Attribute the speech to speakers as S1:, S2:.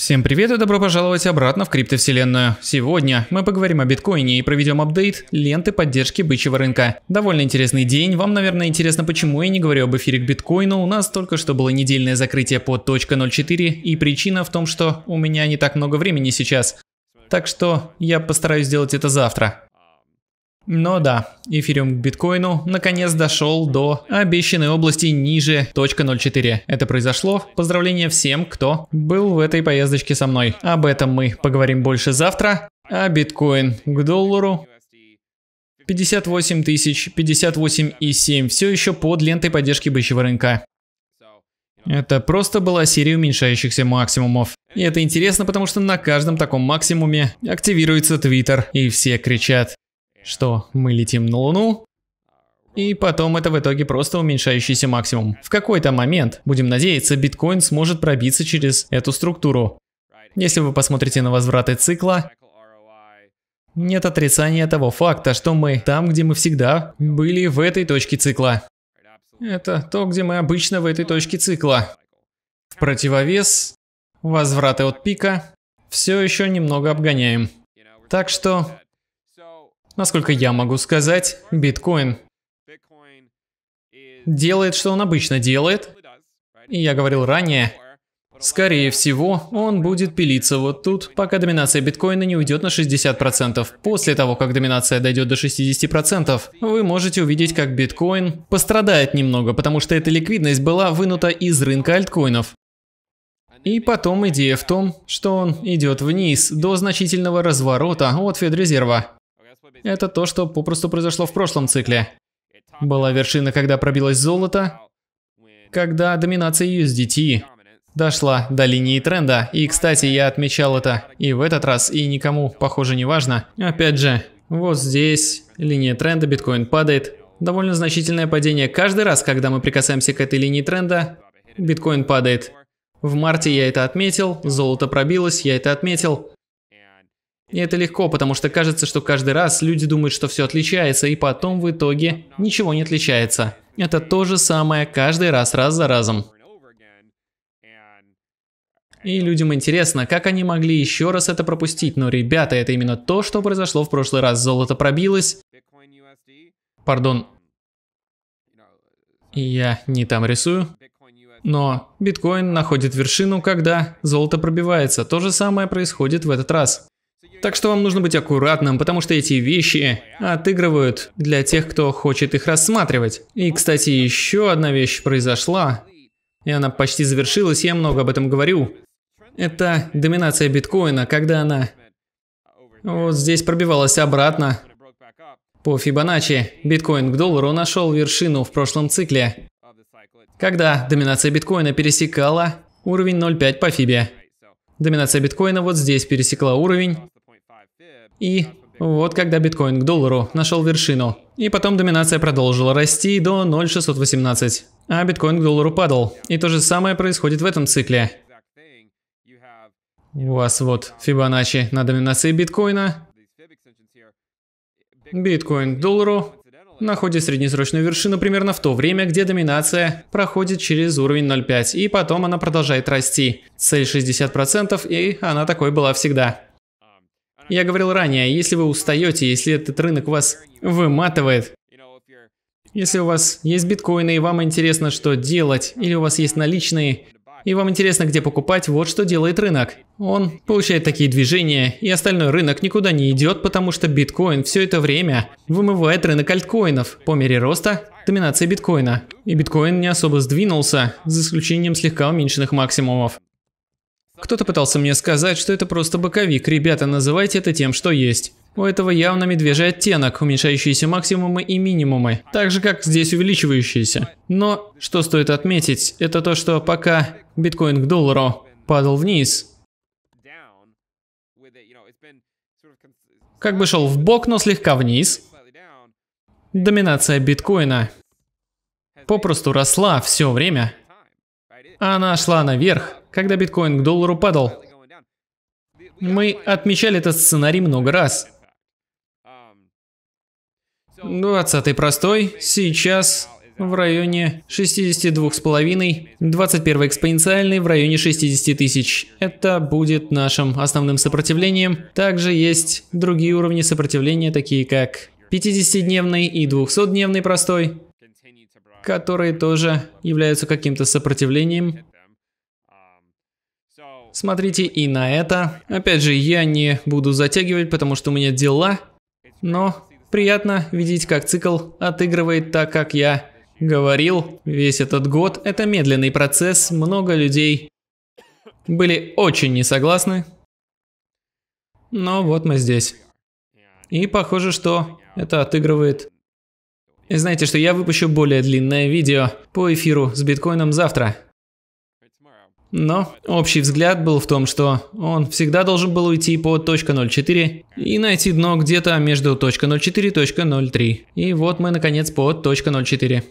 S1: Всем привет и добро пожаловать обратно в криптовселенную. Сегодня мы поговорим о биткоине и проведем апдейт ленты поддержки бычьего рынка. Довольно интересный день, вам наверное интересно почему я не говорю об эфире к биткоину, у нас только что было недельное закрытие под .04 и причина в том, что у меня не так много времени сейчас. Так что я постараюсь сделать это завтра. Но да, эфириум к биткоину наконец дошел до обещанной области ниже .04. Это произошло. Поздравления всем, кто был в этой поездочке со мной. Об этом мы поговорим больше завтра. А биткоин к доллару 58 тысяч, 58 все еще под лентой поддержки бычьего рынка. Это просто была серия уменьшающихся максимумов. И это интересно, потому что на каждом таком максимуме активируется твиттер и все кричат что мы летим на Луну, и потом это в итоге просто уменьшающийся максимум. В какой-то момент, будем надеяться, биткоин сможет пробиться через эту структуру. Если вы посмотрите на возвраты цикла, нет отрицания того факта, что мы там, где мы всегда были в этой точке цикла. Это то, где мы обычно в этой точке цикла. В противовес, возвраты от пика все еще немного обгоняем. Так что Насколько я могу сказать, биткоин делает, что он обычно делает. И я говорил ранее, скорее всего, он будет пилиться вот тут, пока доминация биткоина не уйдет на 60%. После того, как доминация дойдет до 60%, вы можете увидеть, как биткоин пострадает немного, потому что эта ликвидность была вынута из рынка альткоинов. И потом идея в том, что он идет вниз до значительного разворота от Федрезерва. Это то, что попросту произошло в прошлом цикле. Была вершина, когда пробилось золото, когда доминация USDT дошла до линии тренда. И, кстати, я отмечал это и в этот раз, и никому, похоже, не важно. Опять же, вот здесь линия тренда, биткоин падает. Довольно значительное падение. Каждый раз, когда мы прикасаемся к этой линии тренда, биткоин падает. В марте я это отметил, золото пробилось, я это отметил. И это легко, потому что кажется, что каждый раз люди думают, что все отличается, и потом в итоге ничего не отличается. Это то же самое каждый раз, раз за разом. И людям интересно, как они могли еще раз это пропустить, но, ребята, это именно то, что произошло в прошлый раз. Золото пробилось. Пардон. Я не там рисую. Но биткоин находит вершину, когда золото пробивается. То же самое происходит в этот раз. Так что вам нужно быть аккуратным, потому что эти вещи отыгрывают для тех, кто хочет их рассматривать. И, кстати, еще одна вещь произошла, и она почти завершилась, я много об этом говорю. Это доминация биткоина, когда она вот здесь пробивалась обратно. По Фибоначчи биткоин к доллару нашел вершину в прошлом цикле, когда доминация биткоина пересекала уровень 0.5 по Фибе. Доминация биткоина вот здесь пересекла уровень. И вот когда биткоин к доллару нашел вершину. И потом доминация продолжила расти до 0,618. А биткоин к доллару падал. И то же самое происходит в этом цикле. У вас вот Фибоначчи на доминации биткоина. Биткоин к доллару находит среднесрочную вершину примерно в то время, где доминация проходит через уровень 0.5, и потом она продолжает расти. Цель 60%, и она такой была всегда. Я говорил ранее, если вы устаете, если этот рынок вас выматывает, если у вас есть биткоины и вам интересно, что делать, или у вас есть наличные, и вам интересно, где покупать, вот что делает рынок. Он получает такие движения, и остальной рынок никуда не идет, потому что биткоин все это время вымывает рынок альткоинов по мере роста доминации биткоина. И биткоин не особо сдвинулся, за исключением слегка уменьшенных максимумов. Кто-то пытался мне сказать, что это просто боковик. Ребята, называйте это тем, что есть. У этого явно медвежий оттенок, уменьшающиеся максимумы и минимумы, так же как здесь увеличивающиеся. Но, что стоит отметить, это то, что пока биткоин к доллару падал вниз, как бы шел в бок, но слегка вниз, доминация биткоина попросту росла все время. Она шла наверх, когда биткоин к доллару падал. Мы отмечали этот сценарий много раз. 20 простой сейчас в районе 62,5, 21 экспоненциальный в районе 60 тысяч. Это будет нашим основным сопротивлением. Также есть другие уровни сопротивления, такие как 50-дневный и 200-дневный простой, которые тоже являются каким-то сопротивлением. Смотрите и на это. Опять же, я не буду затягивать, потому что у меня дела, но Приятно видеть, как цикл отыгрывает так, как я говорил. Весь этот год – это медленный процесс, много людей были очень не согласны. Но вот мы здесь. И похоже, что это отыгрывает. И знаете что, я выпущу более длинное видео по эфиру с биткоином завтра. Но общий взгляд был в том, что он всегда должен был уйти по .04 и найти дно где-то между .04 и .03. И вот мы наконец по .04.